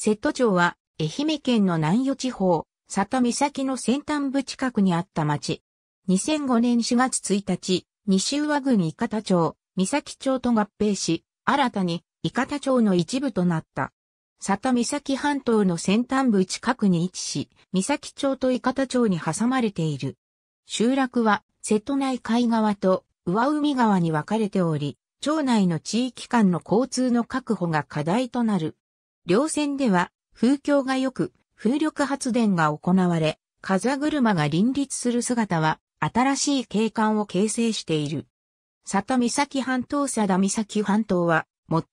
瀬戸町は、愛媛県の南予地方、佐岬の先端部近くにあった町。2005年4月1日、西和郡伊方町、三崎町と合併し、新たに伊方町の一部となった。佐岬半島の先端部近くに位置し、三崎町と伊方町に挟まれている。集落は、瀬戸内海側と上海側に分かれており、町内の地域間の交通の確保が課題となる。両線では風況が良く風力発電が行われ、風車が林立する姿は新しい景観を形成している。佐田岬半島佐田岬半島は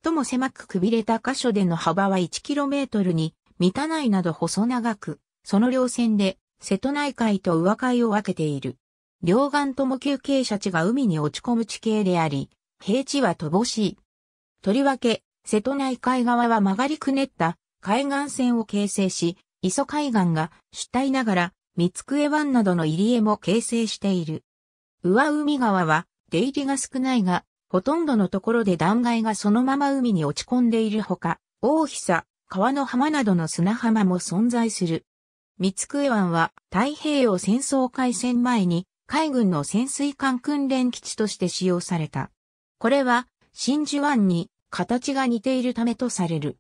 最も狭くくびれた箇所での幅は 1km に満たないなど細長く、その両線で瀬戸内海と上海を分けている。両岸とも急傾斜地が海に落ち込む地形であり、平地は乏しい。とりわけ、瀬戸内海側は曲がりくねった海岸線を形成し、磯海岸が主体ながら、三机湾などの入り江も形成している。上海側は出入りが少ないが、ほとんどのところで断崖がそのまま海に落ち込んでいるほか、大久、川の浜などの砂浜も存在する。三机湾は太平洋戦争開戦前に海軍の潜水艦訓練基地として使用された。これは真珠湾に形が似ているためとされる。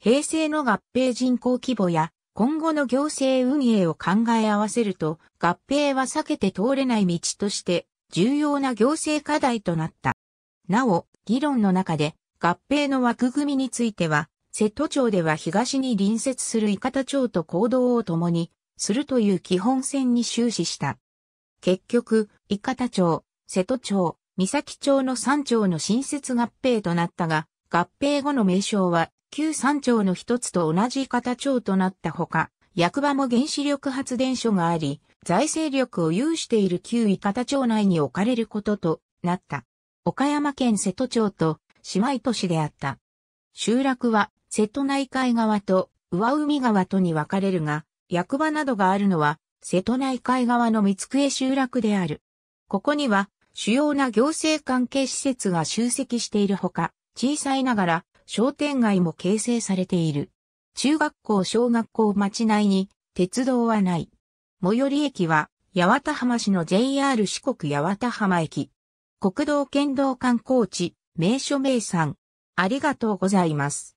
平成の合併人口規模や今後の行政運営を考え合わせると合併は避けて通れない道として重要な行政課題となった。なお、議論の中で合併の枠組みについては、瀬戸町では東に隣接する伊方町と行動を共にするという基本線に終始した。結局、伊方町、瀬戸町、三崎町の三町の新設合併となったが、合併後の名称は、旧三町の一つと同じ方町となったほか、役場も原子力発電所があり、財政力を有している旧伊方町内に置かれることとなった。岡山県瀬戸町と姉妹都市であった。集落は瀬戸内海側と上海側とに分かれるが、役場などがあるのは瀬戸内海側の三つ集落である。ここには主要な行政関係施設が集積しているほか、小さいながら商店街も形成されている。中学校小学校町内に鉄道はない。最寄り駅は八幡浜市の JR 四国八幡浜駅。国道県道観光地、名所名産。ありがとうございます。